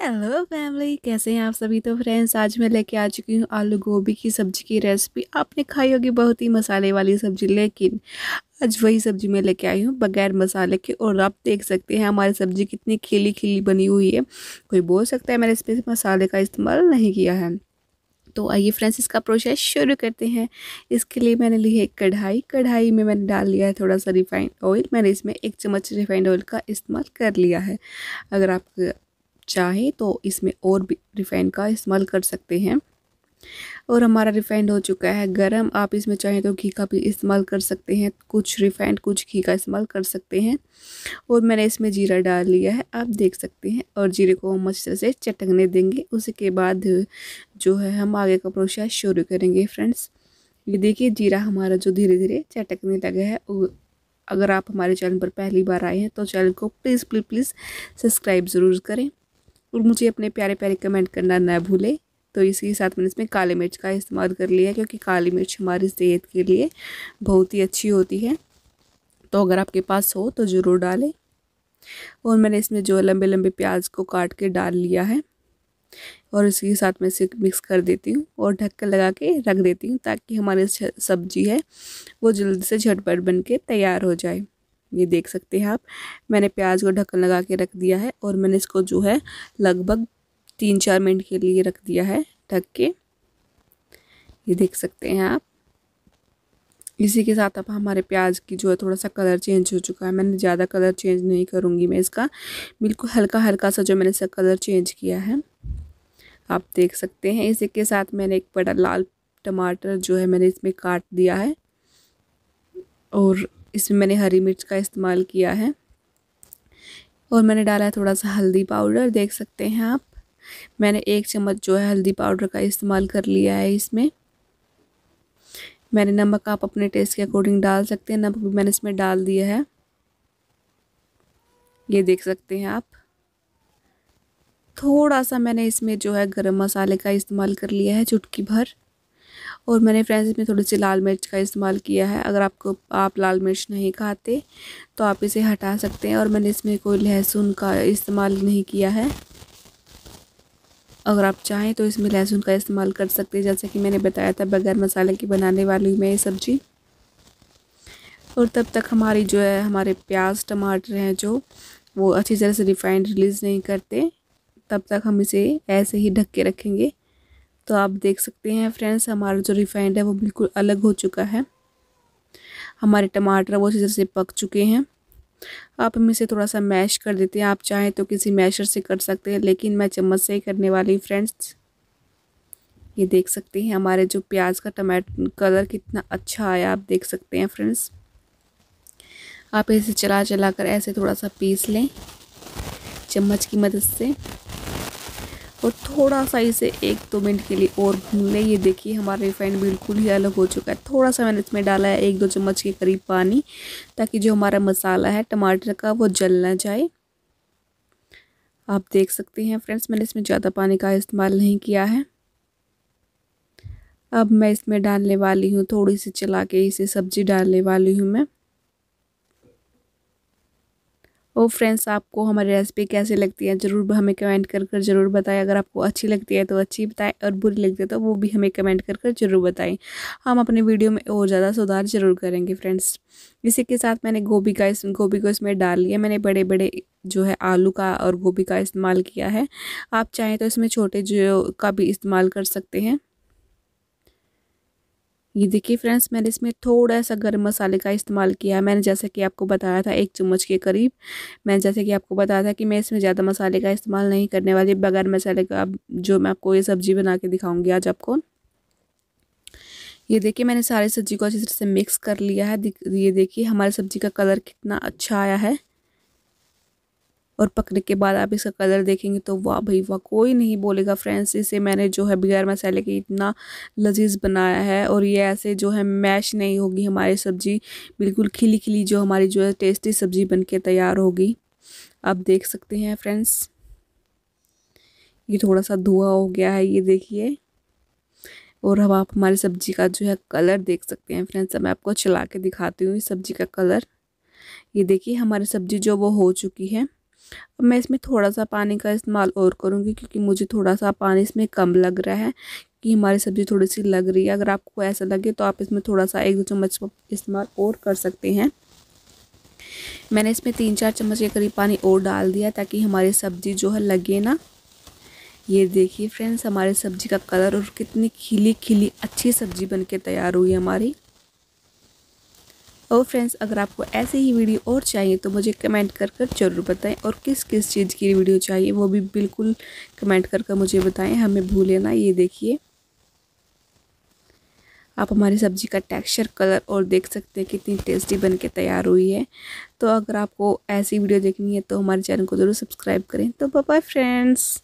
hello family कैसे हैं आप सभी तो फ्रेंड्स आज मैं लेके आ चुकी हूँ आलू गोभी की सब्ज़ी की रेसिपी आपने खाई होगी बहुत ही मसाले वाली सब्ज़ी लेकिन आज वही सब्ज़ी मैं लेके आई हूँ बगैर मसाले के और आप देख सकते हैं हमारी सब्ज़ी कितनी खिली खिली बनी हुई है कोई बोल सकता है मैंने इसमें मसाले का इस्तेमाल नहीं किया है तो आइए फ्रेंड्स इसका प्रोसेस शुरू करते हैं इसके लिए मैंने ली है कढ़ाई कढ़ाई में मैंने डाल लिया है थोड़ा सा रिफाइंड ऑयल मैंने इसमें एक चम्मच रिफाइंड ऑयल का इस्तेमाल कर लिया है अगर आप चाहें तो इसमें और भी रिफ़ाइंड का इस्तेमाल कर सकते हैं और हमारा रिफ़ाइंड हो चुका है गरम आप इसमें चाहें तो घी का भी इस्तेमाल कर सकते हैं कुछ रिफ़ाइंड कुछ घी का इस्तेमाल कर सकते हैं और मैंने इसमें जीरा डाल लिया है आप देख सकते हैं और जीरे को हम अच्छे से चटकने देंगे उसके बाद जो है हम आगे का प्रोसेस शुरू करेंगे फ्रेंड्स ये देखिए जीरा हमारा जो धीरे धीरे चटकने लगा है अगर आप हमारे चैनल पर पहली बार आए हैं तो चैनल को प्लीज़ प्लीज़ प्लीज़ सब्सक्राइब ज़रूर करें और मुझे अपने प्यारे प्यारे कमेंट करना ना भूले तो इसी के साथ मैंने इसमें काली मिर्च का इस्तेमाल कर लिया क्योंकि काली मिर्च हमारी सेहत के लिए बहुत ही अच्छी होती है तो अगर आपके पास हो तो ज़रूर डालें और मैंने इसमें जो लंबे लंबे प्याज को काट के डाल लिया है और इसी के साथ मैं इसे मिक्स कर देती हूँ और कर लगा के रख देती हूँ ताकि हमारी सब्जी है वो जल्दी से झटपट बन के तैयार हो जाए ये देख सकते हैं आप मैंने प्याज को ढक्कन लगा के रख दिया है और मैंने इसको जो है लगभग तीन चार मिनट के लिए रख दिया है ढक के ये देख सकते हैं आप इसी के साथ अब हमारे प्याज की जो है थोड़ा सा कलर चेंज हो चुका है मैंने ज़्यादा कलर चेंज नहीं करूँगी मैं इसका बिल्कुल हल्का हल्का सा जो मैंने इसका कलर चेंज किया है आप देख सकते हैं इसी के साथ मैंने एक बड़ा लाल टमाटर जो है मैंने इसमें काट दिया है और इसमें मैंने हरी मिर्च का इस्तेमाल किया है और मैंने डाला है थोड़ा सा हल्दी पाउडर देख सकते हैं आप मैंने एक चम्मच जो है हल्दी पाउडर का इस्तेमाल कर लिया है इसमें मैंने नमक आप अपने टेस्ट के अकॉर्डिंग डाल सकते हैं नमक भी मैंने इसमें डाल दिया है ये देख सकते हैं आप थोड़ा सा मैंने इसमें जो है गरम मसाले का इस्तेमाल कर लिया है चुटकी भर और मैंने फ्रेंड्स इसमें थोड़ी सी लाल मिर्च का इस्तेमाल किया है अगर आपको आप लाल मिर्च नहीं खाते तो आप इसे हटा सकते हैं और मैंने इसमें कोई लहसुन का इस्तेमाल नहीं किया है अगर आप चाहें तो इसमें लहसुन का इस्तेमाल कर सकते हैं जैसे कि मैंने बताया था बगैर मसाले की बनाने वाली मैं ये सब्ज़ी और तब तक हमारी जो है हमारे प्याज टमाटर हैं जो वो अच्छी तरह से रिफाइंड रिलीज़ नहीं करते तब तक हम इसे ऐसे ही ढक के रखेंगे तो आप देख सकते हैं फ्रेंड्स हमारा जो रिफाइंड है वो बिल्कुल अलग हो चुका है हमारे टमाटर वो सीजर से पक चुके हैं आप हम इसे थोड़ा सा मैश कर देते हैं आप चाहें तो किसी मैशर से कर सकते हैं लेकिन मैं चम्मच से ही करने वाली फ्रेंड्स ये देख सकते हैं हमारे जो प्याज का टमाटर कलर कितना अच्छा आया आप देख सकते हैं फ्रेंड्स आप इसे चला चला कर ऐसे थोड़ा सा पीस लें चम्मच की मदद से और थोड़ा सा इसे एक दो मिनट के लिए और भून लें ये देखिए हमारा रिफाइंड बिल्कुल ही अलग हो चुका है थोड़ा सा मैंने इसमें डाला है एक दो चम्मच के करीब पानी ताकि जो हमारा मसाला है टमाटर का वो जल ना जाए आप देख सकते हैं फ्रेंड्स मैंने इसमें ज़्यादा पानी का इस्तेमाल नहीं किया है अब मैं इसमें डालने वाली हूँ थोड़ी सी चला के इसे सब्ज़ी डालने वाली हूँ मैं ओ फ्रेंड्स आपको हमारी रेसिपी कैसी लगती है ज़रूर हमें कमेंट कर कर ज़रूर बताएं अगर आपको अच्छी लगती है तो अच्छी बताएं और बुरी लगती है तो वो भी हमें कमेंट कर कर ज़रूर बताएं हम अपने वीडियो में और ज़्यादा सुधार ज़रूर करेंगे फ्रेंड्स इसी के साथ मैंने गोभी का इस गोभी को इसमें डाल लिया मैंने बड़े बड़े जो है आलू का और गोभी का इस्तेमाल किया है आप चाहें तो इसमें छोटे जो का भी इस्तेमाल कर सकते हैं ये देखिए फ्रेंड्स मैंने इसमें थोड़ा सा गर्म मसाले का इस्तेमाल किया है मैंने जैसे कि आपको बताया था एक चम्मच के करीब मैंने जैसे कि आपको बताया था कि मैं इसमें ज़्यादा मसाले का इस्तेमाल नहीं करने वाली बगैर मसाले का जो मैं आपको ये सब्ज़ी बना के दिखाऊँगी आज आपको ये देखिए मैंने सारी सब्ज़ी को अच्छी तरह से मिक्स कर लिया है ये देखिए हमारी सब्ज़ी का कलर कितना अच्छा आया है और पकने के बाद आप इसका कलर देखेंगे तो वाह भाई वाह कोई नहीं बोलेगा फ्रेंड्स इसे मैंने जो है बगैर मसाले के इतना लजीज बनाया है और ये ऐसे जो है मैश नहीं होगी हमारी सब्ज़ी बिल्कुल खिली खिली जो हमारी जो है टेस्टी सब्ज़ी बन के तैयार होगी आप देख सकते हैं फ्रेंड्स ये थोड़ा सा धुआं हो गया है ये देखिए और अब आप हमारी सब्ज़ी का जो है कलर देख सकते हैं फ्रेंड्स मैं आपको चला के दिखाती हूँ इस सब्ज़ी का कलर ये देखिए हमारी सब्ज़ी जो वो हो चुकी है अब मैं इसमें थोड़ा सा पानी का इस्तेमाल और करूँगी क्योंकि मुझे थोड़ा सा पानी इसमें कम लग रहा है कि हमारी सब्ज़ी थोड़ी सी लग रही है अगर आपको ऐसा लगे तो आप इसमें थोड़ा सा एक दो चम्मच इस्तेमाल और कर सकते हैं मैंने इसमें तीन चार चम्मच के करीब पानी और डाल दिया ताकि हमारी सब्ज़ी जो है लगे ना ये देखिए फ्रेंड्स हमारी सब्ज़ी का कलर और कितनी खिली खिली अच्छी सब्ज़ी बनके तैयार हुई हमारी और फ्रेंड्स अगर आपको ऐसे ही वीडियो और चाहिए तो मुझे कमेंट कर कर जरूर बताएं और किस किस चीज़ की वीडियो चाहिए वो भी बिल्कुल कमेंट कर कर मुझे बताएं हमें भूलें ना ये देखिए आप हमारी सब्ज़ी का टेक्सचर कलर और देख सकते हैं कितनी टेस्टी बन के तैयार हुई है तो अगर आपको ऐसी वीडियो देखनी है तो हमारे चैनल को ज़रूर सब्सक्राइब करें तो बाय फ्रेंड्स